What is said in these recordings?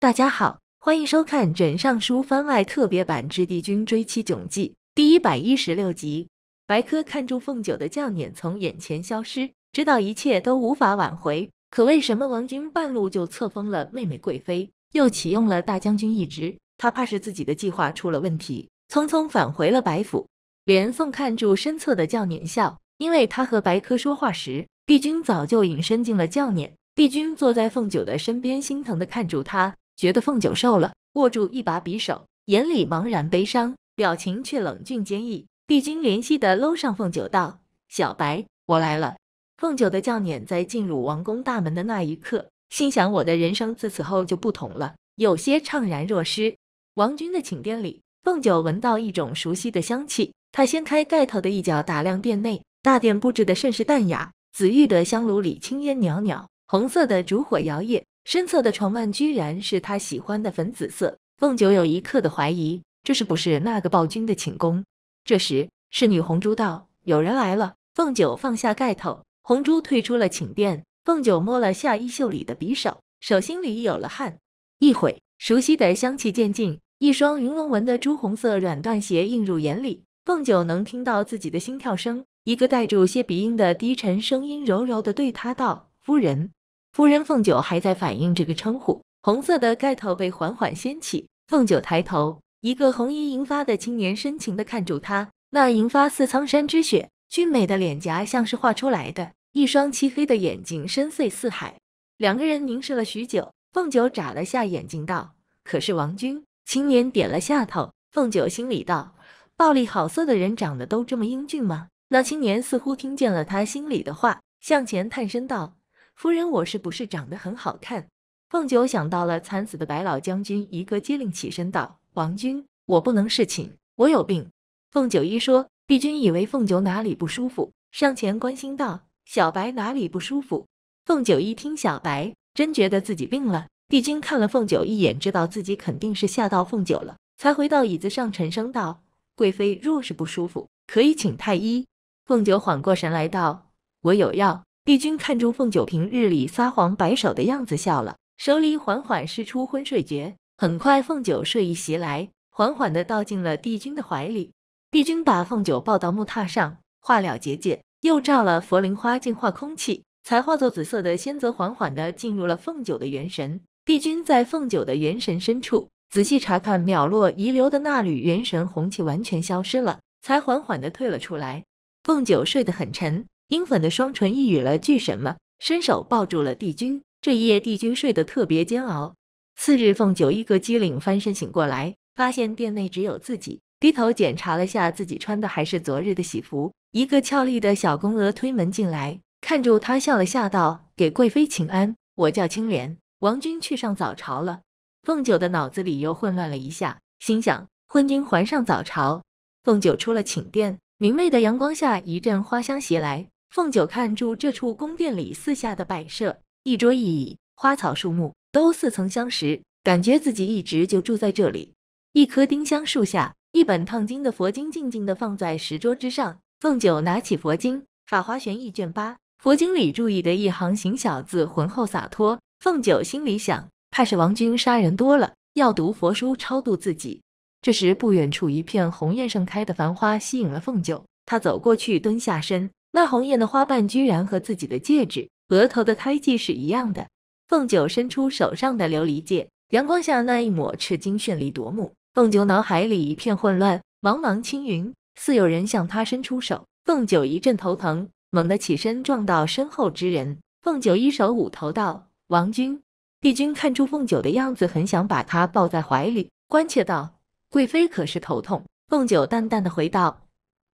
大家好，欢迎收看《枕上书》番外特别版之帝君追妻囧记第一百一十六集。白珂看住凤九的轿辇从眼前消失，知道一切都无法挽回。可为什么王君半路就册封了妹妹贵妃，又启用了大将军一职？他怕是自己的计划出了问题，匆匆返回了白府。连宋看住身侧的轿辇笑，因为他和白珂说话时，帝君早就隐身进了轿辇。帝君坐在凤九的身边，心疼的看住他。觉得凤九瘦了，握住一把匕首，眼里茫然悲伤，表情却冷峻坚毅。毕君怜惜的搂上凤九道：“小白，我来了。”凤九的轿辇在进入王宫大门的那一刻，心想我的人生自此后就不同了，有些怅然若失。王军的寝殿里，凤九闻到一种熟悉的香气，她掀开盖头的一角打量殿内，大殿布置的甚是淡雅，紫玉的香炉里青烟袅袅，红色的烛火摇曳。身侧的床幔居然是他喜欢的粉紫色。凤九有一刻的怀疑，这是不是那个暴君的寝宫？这时，侍女红珠道：“有人来了。”凤九放下盖头，红珠退出了寝殿。凤九摸了下衣袖里的匕首，手心里有了汗。一会，熟悉的香气渐进，一双云龙纹的朱红色软缎鞋映入眼里。凤九能听到自己的心跳声，一个带住些鼻音的低沉声音柔柔的对她道：“夫人。”夫人凤九还在反应这个称呼，红色的盖头被缓缓掀起，凤九抬头，一个红衣银发的青年深情的看住她，那银发似苍山之雪，俊美的脸颊像是画出来的，一双漆黑的眼睛深邃似海。两个人凝视了许久，凤九眨了下眼睛道：“可是王君。”青年点了下头，凤九心里道：暴力好色的人长得都这么英俊吗？那青年似乎听见了他心里的话，向前探身道。夫人，我是不是长得很好看？凤九想到了惨死的白老将军，一个机灵起身道：“王君，我不能侍寝，我有病。”凤九一说，帝君以为凤九哪里不舒服，上前关心道：“小白哪里不舒服？”凤九一听小白，真觉得自己病了。帝君看了凤九一眼，知道自己肯定是吓到凤九了，才回到椅子上，沉声道：“贵妃若是不舒服，可以请太医。”凤九缓过神来道：“我有药。”帝君看中凤九平日里撒谎摆手的样子，笑了，手里缓缓施出昏睡诀，很快凤九睡意袭来，缓缓的倒进了帝君的怀里。帝君把凤九抱到木榻上，化了结界，又照了佛灵花净化空气，才化作紫色的仙泽，缓缓的进入了凤九的元神。帝君在凤九的元神深处仔细查看，秒落遗留的那缕元神红气完全消失了，才缓缓的退了出来。凤九睡得很沉。樱粉的双唇一语了句什么，伸手抱住了帝君。这一夜，帝君睡得特别煎熬。次日，凤九一个机灵翻身醒过来，发现殿内只有自己，低头检查了下自己穿的还是昨日的喜服。一个俏丽的小宫娥推门进来，看住她笑了下，道：“给贵妃请安，我叫青莲，王君去上早朝了。”凤九的脑子里又混乱了一下，心想：昏君还上早朝？凤九出了寝殿，明媚的阳光下，一阵花香袭来。凤九看住这处宫殿里四下的摆设，一桌一椅，花草树木都似曾相识，感觉自己一直就住在这里。一棵丁香树下，一本烫金的佛经静静的放在石桌之上。凤九拿起佛经，《法华玄义卷八》，佛经里注意的一行行小字，浑厚洒脱。凤九心里想，怕是王君杀人多了，要读佛书超度自己。这时，不远处一片红艳盛开的繁花吸引了凤九，她走过去，蹲下身。那红艳的花瓣居然和自己的戒指、额头的胎记是一样的。凤九伸出手上的琉璃戒，阳光下那一抹赤金绚丽夺目。凤九脑海里一片混乱，茫茫青云似有人向他伸出手。凤九一阵头疼，猛地起身撞到身后之人。凤九一手捂头道：“王君，帝君。”看出凤九的样子，很想把她抱在怀里，关切道：“贵妃可是头痛？”凤九淡淡的回道：“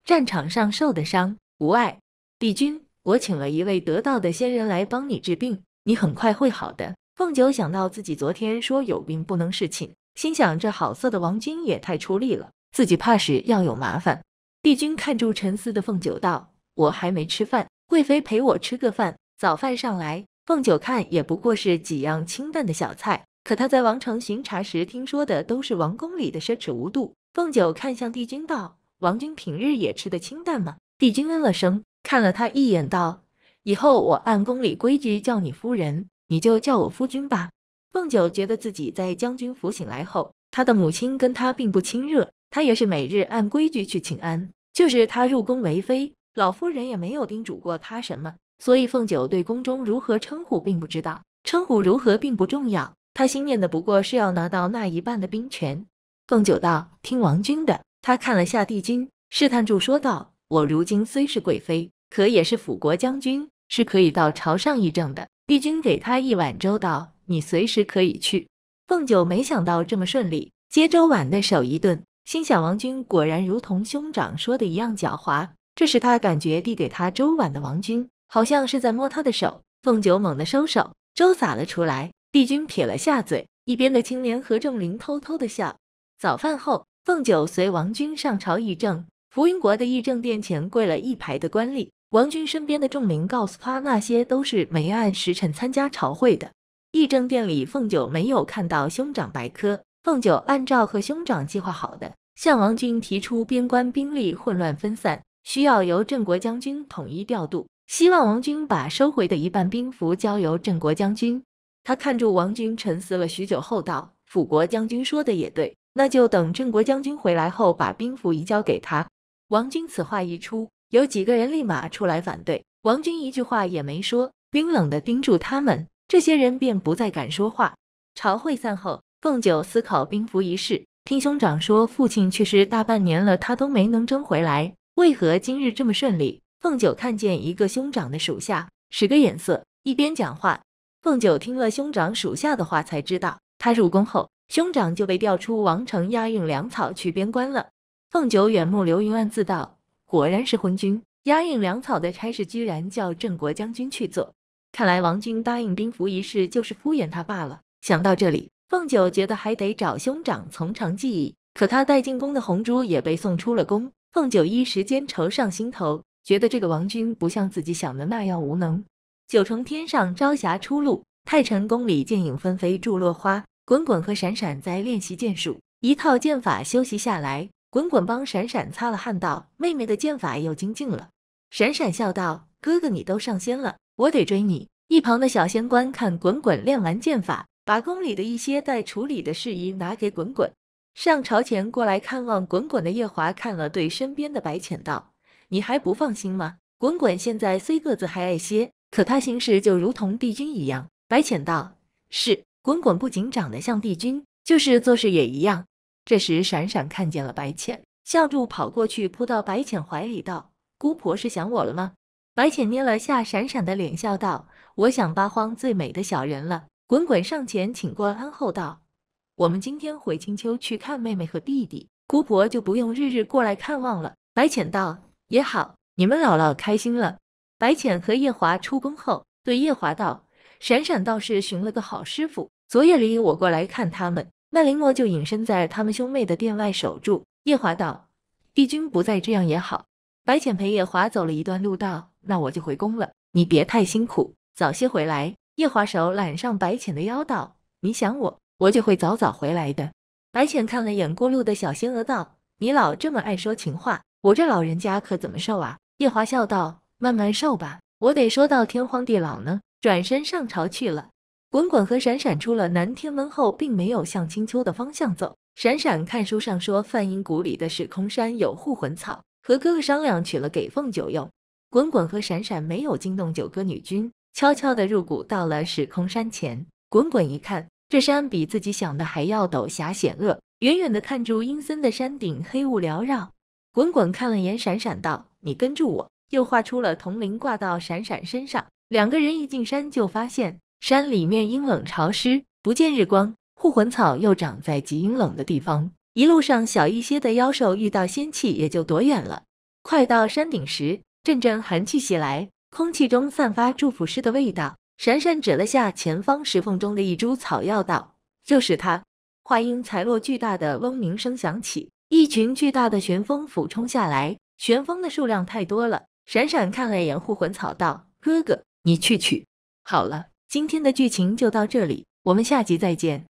战场上受的伤，无碍。”帝君，我请了一位得道的仙人来帮你治病，你很快会好的。凤九想到自己昨天说有病不能侍寝，心想这好色的王君也太出力了，自己怕是要有麻烦。帝君看住沉思的凤九道：“我还没吃饭，贵妃陪我吃个饭。早饭上来，凤九看也不过是几样清淡的小菜，可他在王城巡查时听说的都是王宫里的奢侈无度。凤九看向帝君道：“王君平日也吃的清淡吗？”帝君嗯了声。看了他一眼，道：“以后我按宫里规矩叫你夫人，你就叫我夫君吧。”凤九觉得自己在将军府醒来后，他的母亲跟他并不亲热，他也是每日按规矩去请安，就是他入宫为妃，老夫人也没有叮嘱过他什么，所以凤九对宫中如何称呼并不知道。称呼如何并不重要，他心念的不过是要拿到那一半的兵权。凤九道：“听王君的。”他看了下帝君，试探住说道：“我如今虽是贵妃。”可也是辅国将军，是可以到朝上议政的。帝君给他一碗粥道：“你随时可以去。”凤九没想到这么顺利，接粥碗的手一顿，心想王军果然如同兄长说的一样狡猾。这时他感觉递给他粥碗的王军好像是在摸他的手，凤九猛地收手，粥洒了出来。帝君撇了下嘴，一边的青莲和仲林偷偷的笑。早饭后，凤九随王军上朝议政。浮云国的议政殿前跪了一排的官吏。王军身边的众民告诉他，那些都是没按时辰参加朝会的。议政殿里，凤九没有看到兄长白科。凤九按照和兄长计划好的，向王军提出边关兵力混乱分散，需要由镇国将军统一调度，希望王军把收回的一半兵符交由镇国将军。他看住王军沉思了许久后道：“辅国将军说的也对，那就等镇国将军回来后把兵符移交给他。”王军此话一出。有几个人立马出来反对，王军一句话也没说，冰冷的盯住他们，这些人便不再敢说话。朝会散后，凤九思考兵符一事，听兄长说，父亲去世大半年了，他都没能争回来，为何今日这么顺利？凤九看见一个兄长的属下，使个眼色，一边讲话。凤九听了兄长属下的话，才知道他入宫后，兄长就被调出王城押运粮草去边关了。凤九远目流云，暗自道。果然是昏君，押运粮草的差事居然叫郑国将军去做，看来王军答应兵符一事就是敷衍他罢了。想到这里，凤九觉得还得找兄长从长计议。可他带进宫的红珠也被送出了宫，凤九一时间愁上心头，觉得这个王军不像自己想的那样无能。九重天上朝霞出露，太晨宫里剑影纷飞，驻落花，滚滚和闪闪在练习剑术，一套剑法修习下来。滚滚帮闪闪擦了汗，道：“妹妹的剑法又精进了。”闪闪笑道：“哥哥你都上仙了，我得追你。”一旁的小仙官看滚滚练完剑法，把宫里的一些待处理的事宜拿给滚滚。上朝前过来看望滚滚的夜华看了，对身边的白浅道：“你还不放心吗？滚滚现在虽个子还矮些，可他行事就如同帝君一样。”白浅道：“是，滚滚不仅长得像帝君，就是做事也一样。”这时，闪闪看见了白浅，笑住跑过去，扑到白浅怀里，道：“姑婆是想我了吗？”白浅捏了下闪闪的脸，笑道：“我想八荒最美的小人了。”滚滚上前请过安后道：“我们今天回青丘去看妹妹和弟弟，姑婆就不用日日过来看望了。”白浅道：“也好，你们姥姥开心了。”白浅和夜华出宫后，对夜华道：“闪闪倒是寻了个好师傅。昨夜里我过来看他们。”那林魔就隐身在他们兄妹的殿外守住。夜华道：“帝君不在，这样也好。”白浅陪夜华走了一段路，道：“那我就回宫了，你别太辛苦，早些回来。”夜华手揽上白浅的腰，道：“你想我，我就会早早回来的。”白浅看了眼过路的小仙娥，道：“你老这么爱说情话，我这老人家可怎么受啊？”夜华笑道：“慢慢受吧，我得说到天荒地老呢。”转身上朝去了。滚滚和闪闪出了南天门后，并没有向青丘的方向走。闪闪看书上说，梵音谷里的时空山有护魂草，和哥哥商量取了给凤九用。滚滚和闪闪没有惊动九歌女君，悄悄地入谷，到了时空山前。滚滚一看，这山比自己想的还要陡狭险恶，远远地看住阴森的山顶，黑雾缭绕。滚滚看了眼闪闪，道：“你跟住我。”又画出了铜铃，挂到闪闪身上。两个人一进山，就发现。山里面阴冷潮湿，不见日光。护魂草又长在极阴冷的地方，一路上小一些的妖兽遇到仙气也就躲远了。快到山顶时，阵阵寒气袭来，空气中散发祝福师的味道。闪闪指了下前方石缝中的一株草药，道：“就是它。”话音才落，巨大的嗡鸣声响起，一群巨大的旋风俯冲下来。旋风的数量太多了。闪闪看了眼护魂草，道：“哥哥，你去取好了。”今天的剧情就到这里，我们下集再见。